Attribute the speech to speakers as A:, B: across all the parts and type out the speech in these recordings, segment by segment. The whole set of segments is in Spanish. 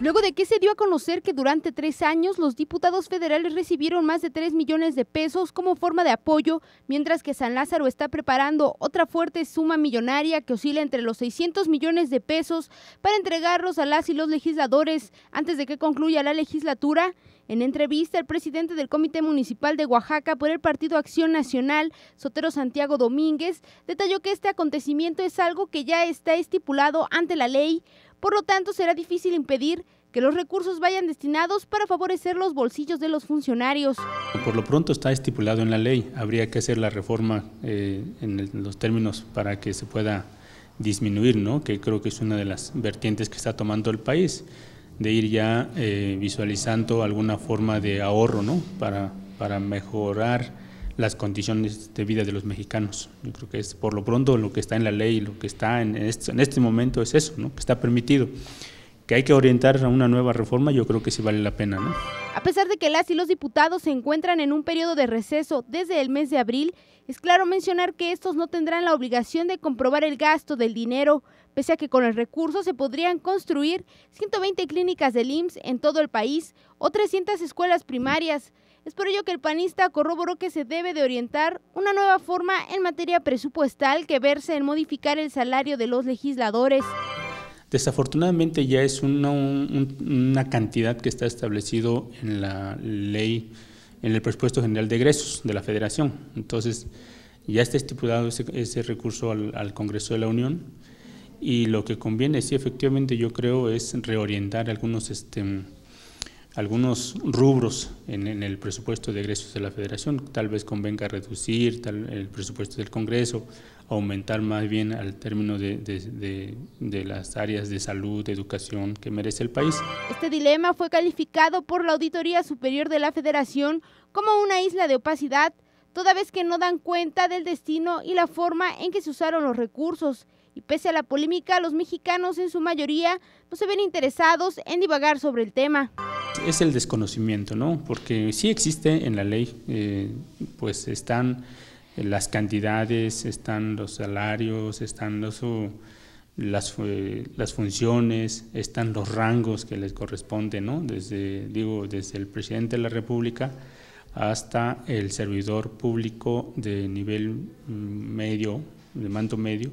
A: Luego de que se dio a conocer que durante tres años los diputados federales recibieron más de 3 millones de pesos como forma de apoyo, mientras que San Lázaro está preparando otra fuerte suma millonaria que oscila entre los 600 millones de pesos para entregarlos a las y los legisladores antes de que concluya la legislatura. En entrevista, el presidente del Comité Municipal de Oaxaca por el Partido Acción Nacional, Sotero Santiago Domínguez, detalló que este acontecimiento es algo que ya está estipulado ante la ley, por lo tanto, será difícil impedir que los recursos vayan destinados para favorecer los bolsillos de los funcionarios.
B: Por lo pronto está estipulado en la ley, habría que hacer la reforma eh, en, los términos para que se pueda disminuir, que creo que es una de las vertientes que está tomando el país, de ir ya eh, visualizando alguna forma de ahorro para, para mejorar las condiciones de vida de los mexicanos. Yo creo que es por lo pronto lo que está en la ley, lo que está en este, en este momento es eso, ¿no? que está permitido. Que hay que orientar a una nueva reforma, yo creo que sí vale la pena. ¿no?
A: A pesar de que las y los diputados se encuentran en un periodo de receso desde el mes de abril, es claro mencionar que estos no tendrán la obligación de comprobar el gasto del dinero, pese a que con el recurso se podrían construir 120 clínicas del IMSS en todo el país o 300 escuelas primarias. Es por ello que el panista corroboró que se debe de orientar una nueva forma en materia presupuestal que verse en modificar el salario de los legisladores.
B: Desafortunadamente ya es una, cantidad que está establecido en la ley, en el presupuesto general de egresos de la federación. Entonces ya está estipulado ese, recurso al, Congreso de la Unión y lo que conviene, sí, efectivamente yo creo, es reorientar algunos... Este, algunos rubros en, el presupuesto de egresos de la federación, tal vez convenga reducir el presupuesto del Congreso, aumentar más bien al término de, de, las áreas de salud, de educación que merece el país.
A: Este dilema fue calificado por la Auditoría Superior de la Federación como una isla de opacidad, toda vez que no dan cuenta del destino y la forma en que se usaron los recursos. Y pese a la polémica, los mexicanos en su mayoría no se ven interesados en divagar sobre el tema
B: es el desconocimiento, ¿no? Porque sí existe en la ley, eh, pues están las cantidades, están los salarios, están los, eh, las, funciones, están los rangos que les corresponden, ¿no? Desde, digo, desde el presidente de la República hasta el servidor público de nivel mm, medio, de manto medio,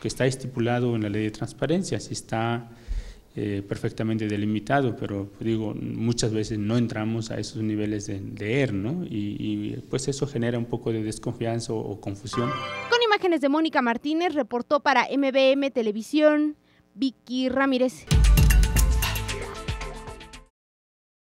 B: que está estipulado en la ley de transparencia, si está eh, perfectamente delimitado, pero pues, digo, muchas veces no entramos a esos niveles de leer, ¿no? Y, pues eso genera un poco de desconfianza o confusión.
A: Con imágenes de Mónica Martínez, reportó para MBM Televisión Vicky Ramírez.